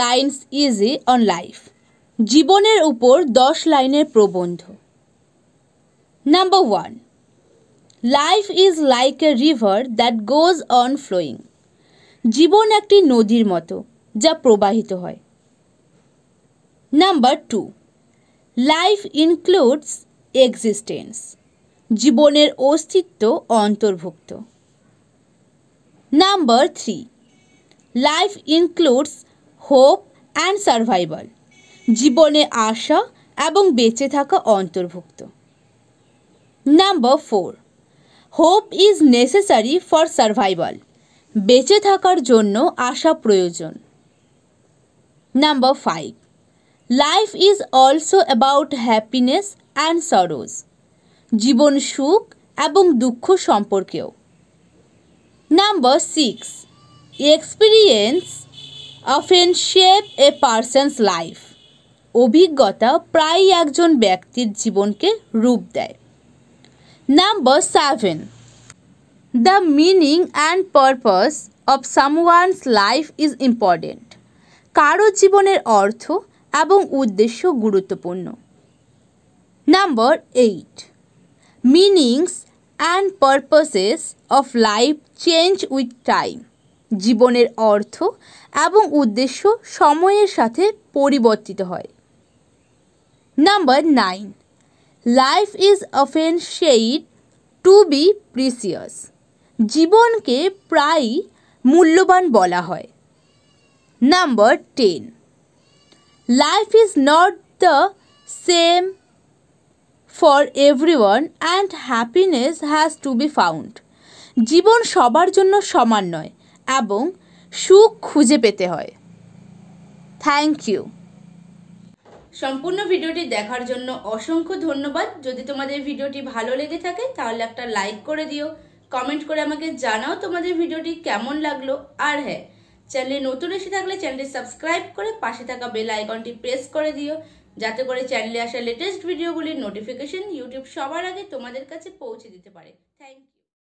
lines easy on life জীবনের উপর দশ লাইনের প্রবন্ধ number one life is like a river that goes on flowing জীবন একটি নদীর মতো যা প্রবাহিত হয় number two life includes existence জীবনের অস্তিত্ব অন্তর্ভুক্ত number three life includes hope and survival জীবনে আশা এবং বেঁচে থাকা অন্তর্ভুক্ত number four hope is necessary for survival বেঁচে থাকার জন্য আশা প্রয়োজন number five life is also about happiness and sorrows জীবন সুখ এবং দুঃখ সম্পর্কেও number six experience often a person's life অভিজ্ঞতা প্রায়ই একজন ব্যক্তির জীবনকে রূপ দেয় number seven the meaning and purpose of someone's life is important কারো জীবনের অর্থ এবং উদ্দেশ্য গুরুত্বপূর্ণ number eight meanings and purposes of life change with time জীবনের অর্থ এবং উদ্দেশ্য সময়ের সাথে পরিবর্তিত হয় number nine life is often said to be precious জীবনকে প্রায়ই মূল্যবান বলা হয় number ten life is not the same for everyone and happiness has to be found জীবন সবার জন্য সমান নয় এবং সুখ খুঁজে পেতে হয় থ্যাংক ইউ সম্পূর্ণ ভিডিওটি দেখার জন্য অসংখ্য ধন্যবাদ যদি তোমাদের ভিডিওটি ভালো লেগে থাকে তাহলে একটা লাইক করে দিও কমেন্ট করে আমাকে জানাও তোমাদের ভিডিওটি কেমন লাগলো আর হ্যাঁ চ্যানেলে নতুন এসে থাকলে চ্যানেলটি সাবস্ক্রাইব করে পাশে থাকা বেল আইকনটি প্রেস করে দিও যাতে করে চ্যানেলে আসা লেটেস্ট ভিডিওগুলির নোটিফিকেশন ইউটিউব সবার আগে তোমাদের কাছে পৌঁছে দিতে পারে থ্যাংক ইউ